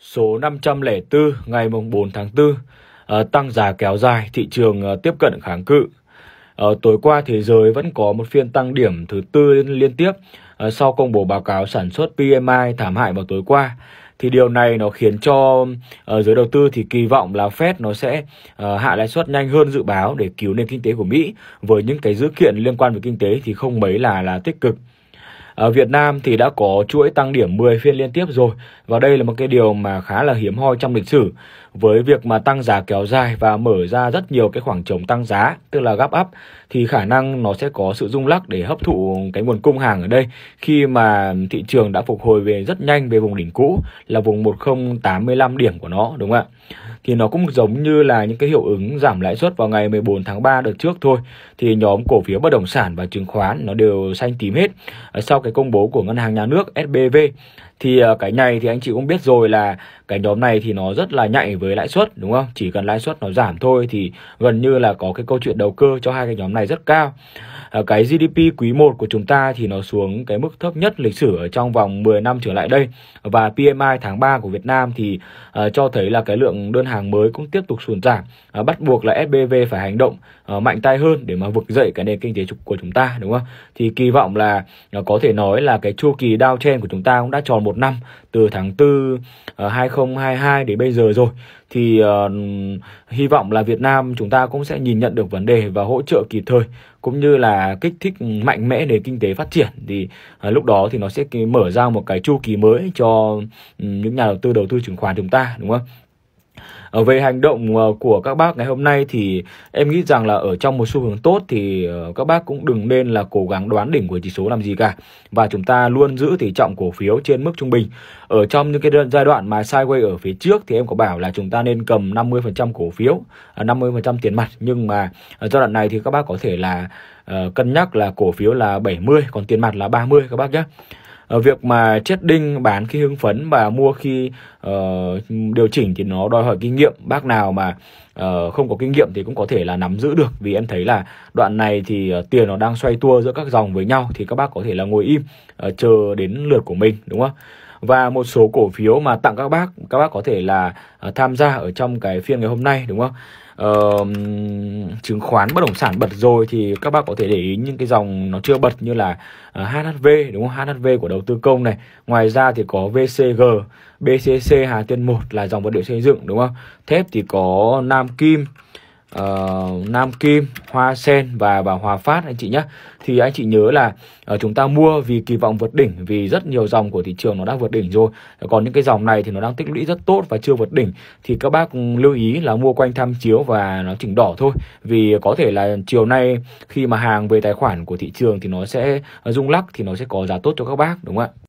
số 504 ngày mùng 4 tháng 4 ờ, tăng giá kéo dài thị trường ờ, tiếp cận kháng cự. Ờ, tối qua thế giới vẫn có một phiên tăng điểm thứ tư liên tiếp sau công bố báo cáo sản xuất PMI thảm hại vào tối qua thì điều này nó khiến cho uh, giới đầu tư thì kỳ vọng là Fed nó sẽ uh, hạ lãi suất nhanh hơn dự báo để cứu nền kinh tế của Mỹ với những cái dữ kiện liên quan về kinh tế thì không mấy là là tích cực ở Việt Nam thì đã có chuỗi tăng điểm 10 phiên liên tiếp rồi và đây là một cái điều mà khá là hiếm hoi trong lịch sử với việc mà tăng giá kéo dài và mở ra rất nhiều cái khoảng trống tăng giá tức là gap up thì khả năng nó sẽ có sự rung lắc để hấp thụ cái nguồn cung hàng ở đây khi mà thị trường đã phục hồi về rất nhanh về vùng đỉnh cũ là vùng 1085 điểm của nó đúng không ạ thì nó cũng giống như là những cái hiệu ứng giảm lãi suất vào ngày 14 tháng 3 đợt trước thôi thì nhóm cổ phiếu bất động sản và chứng khoán nó đều xanh tím hết ờ, sau cái công bố của ngân hàng nhà nước SBV thì ờ, cái này thì anh chị cũng biết rồi là cái nhóm này thì nó rất là nhạy với lãi suất đúng không chỉ cần lãi suất nó giảm thôi thì gần như là có cái câu chuyện đầu cơ cho hai cái nhóm này rất cao ờ, cái GDP quý 1 của chúng ta thì nó xuống cái mức thấp nhất lịch sử ở trong vòng 10 năm trở lại đây và PMI tháng 3 của Việt Nam thì cho thấy là cái lượng đơn hàng mới cũng tiếp tục sụt giảm à, bắt buộc là SBV phải hành động à, mạnh tay hơn để mà vực dậy cái nền kinh tế của chúng ta đúng không thì kỳ vọng là à, có thể nói là cái chu kỳ trên của chúng ta cũng đã tròn một năm từ tháng 4 à, 2022 đến bây giờ rồi thì uh, hy vọng là Việt Nam chúng ta cũng sẽ nhìn nhận được vấn đề và hỗ trợ kịp thời cũng như là kích thích mạnh mẽ nền kinh tế phát triển thì à, lúc đó thì nó sẽ mở ra một cái chu kỳ mới cho ừ, những nhà đầu tư đầu tư chứng khoán chúng ta đúng không về hành động ờ, của các bác ngày hôm nay thì em nghĩ rằng là ở trong một xu hướng tốt thì ờ, các bác cũng đừng nên là cố gắng đoán đỉnh của chỉ số làm gì cả. Và chúng ta luôn giữ tỷ trọng cổ phiếu trên mức trung bình. Ở trong những cái giai đoạn mà sideways ở phía trước thì em có bảo là chúng ta nên cầm 50% cổ phiếu, 50% à, tiền mặt. Nhưng mà giai đoạn này thì các bác có thể là ờ, cân nhắc là cổ phiếu là 70 còn tiền mặt là 30 các bác nhé. Ờ, việc mà chết đinh bán khi hưng phấn và mua khi uh, điều chỉnh thì nó đòi hỏi kinh nghiệm bác nào mà uh, không có kinh nghiệm thì cũng có thể là nắm giữ được vì em thấy là đoạn này thì uh, tiền nó đang xoay tua giữa các dòng với nhau thì các bác có thể là ngồi im uh, chờ đến lượt của mình đúng không và một số cổ phiếu mà tặng các bác các bác có thể là uh, tham gia ở trong cái phiên ngày hôm nay đúng không uh, chứng khoán bất động sản bật rồi thì các bác có thể để ý những cái dòng nó chưa bật như là uh, ờ, HHV đúng không HHV của đầu tư công này ngoài ra thì có VCG BCC Hà Tiên 1 là dòng vật liệu xây dựng đúng không thép thì có Nam Kim uh, Nam Kim, Hoa Sen và bà Hòa Phát anh chị nhé thì anh chị nhớ là uh, chúng ta mua vì kỳ vọng vượt đỉnh vì rất nhiều dòng của thị trường nó đã vượt đỉnh rồi còn những cái dòng này thì nó đang tích lũy rất tốt và chưa vượt đỉnh thì các bác lưu ý là mua quanh tham chiếu và nó chỉnh đỏ thôi vì có thể là chiều nay khi mà hàng về tài khoản của thị trường thì nó sẽ ờ, rung lắc thì nó sẽ có giá tốt cho các bác đúng không ạ